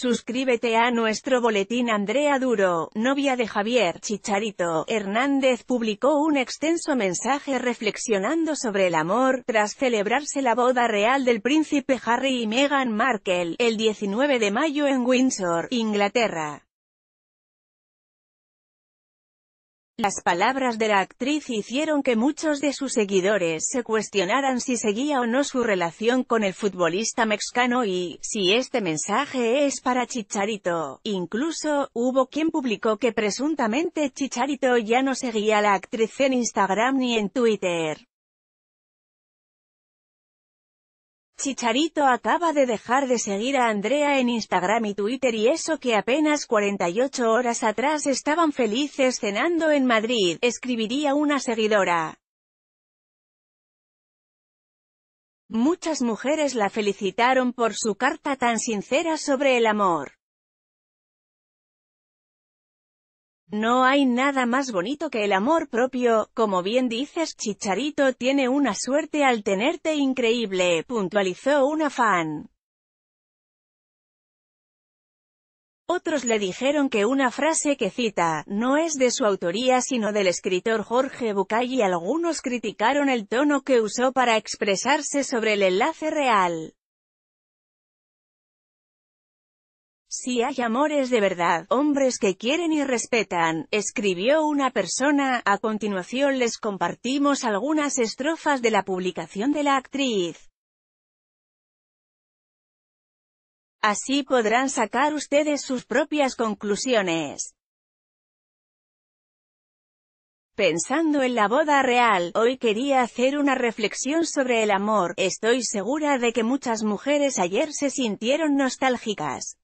Suscríbete a nuestro boletín Andrea Duro, novia de Javier Chicharito Hernández publicó un extenso mensaje reflexionando sobre el amor, tras celebrarse la boda real del príncipe Harry y Meghan Markle, el 19 de mayo en Windsor, Inglaterra. Las palabras de la actriz hicieron que muchos de sus seguidores se cuestionaran si seguía o no su relación con el futbolista mexicano y, si este mensaje es para Chicharito. Incluso, hubo quien publicó que presuntamente Chicharito ya no seguía a la actriz en Instagram ni en Twitter. Chicharito acaba de dejar de seguir a Andrea en Instagram y Twitter y eso que apenas 48 horas atrás estaban felices cenando en Madrid, escribiría una seguidora. Muchas mujeres la felicitaron por su carta tan sincera sobre el amor. No hay nada más bonito que el amor propio, como bien dices Chicharito tiene una suerte al tenerte increíble, puntualizó una fan. Otros le dijeron que una frase que cita, no es de su autoría sino del escritor Jorge Bucay y algunos criticaron el tono que usó para expresarse sobre el enlace real. Si hay amores de verdad, hombres que quieren y respetan, escribió una persona, a continuación les compartimos algunas estrofas de la publicación de la actriz. Así podrán sacar ustedes sus propias conclusiones. Pensando en la boda real, hoy quería hacer una reflexión sobre el amor, estoy segura de que muchas mujeres ayer se sintieron nostálgicas.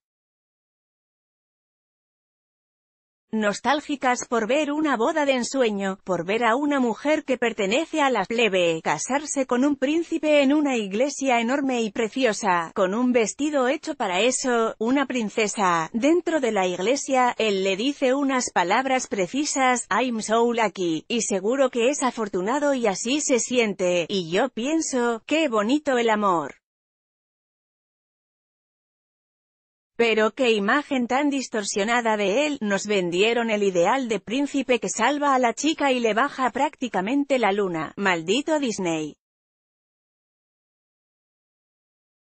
nostálgicas por ver una boda de ensueño, por ver a una mujer que pertenece a la plebe, casarse con un príncipe en una iglesia enorme y preciosa, con un vestido hecho para eso, una princesa, dentro de la iglesia, él le dice unas palabras precisas, I'm so lucky, y seguro que es afortunado y así se siente, y yo pienso, qué bonito el amor. Pero qué imagen tan distorsionada de él, nos vendieron el ideal de príncipe que salva a la chica y le baja prácticamente la luna, maldito Disney.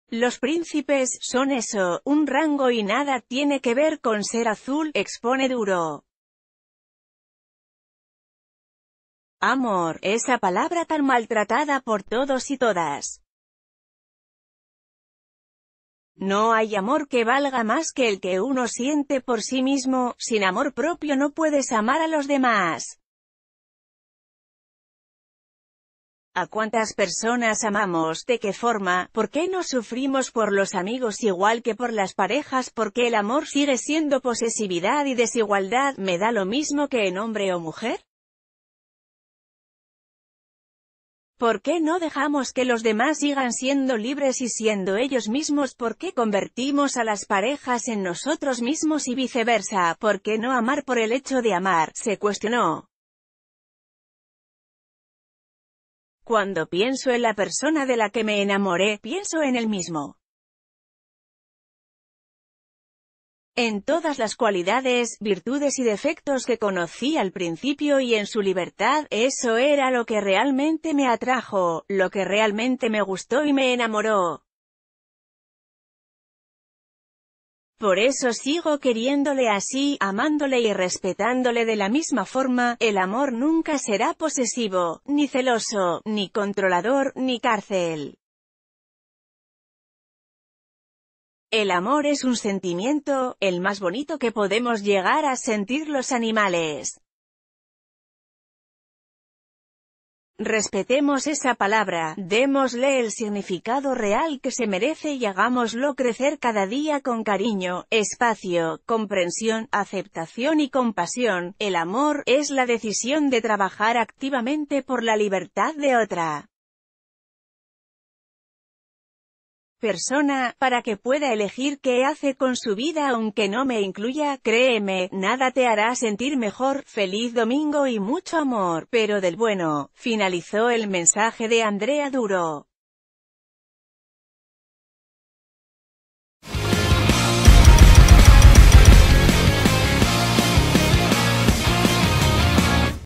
Los príncipes, son eso, un rango y nada tiene que ver con ser azul, expone duro. Amor, esa palabra tan maltratada por todos y todas. No hay amor que valga más que el que uno siente por sí mismo, sin amor propio no puedes amar a los demás. ¿A cuántas personas amamos? ¿De qué forma? ¿Por qué no sufrimos por los amigos igual que por las parejas? ¿Por qué el amor sigue siendo posesividad y desigualdad? ¿Me da lo mismo que en hombre o mujer? ¿Por qué no dejamos que los demás sigan siendo libres y siendo ellos mismos? ¿Por qué convertimos a las parejas en nosotros mismos y viceversa? ¿Por qué no amar por el hecho de amar? Se cuestionó. Cuando pienso en la persona de la que me enamoré, pienso en él mismo. en todas las cualidades, virtudes y defectos que conocí al principio y en su libertad, eso era lo que realmente me atrajo, lo que realmente me gustó y me enamoró. Por eso sigo queriéndole así, amándole y respetándole de la misma forma, el amor nunca será posesivo, ni celoso, ni controlador, ni cárcel. El amor es un sentimiento, el más bonito que podemos llegar a sentir los animales. Respetemos esa palabra, démosle el significado real que se merece y hagámoslo crecer cada día con cariño, espacio, comprensión, aceptación y compasión. El amor, es la decisión de trabajar activamente por la libertad de otra. persona, para que pueda elegir qué hace con su vida aunque no me incluya, créeme, nada te hará sentir mejor, feliz domingo y mucho amor, pero del bueno, finalizó el mensaje de Andrea Duro.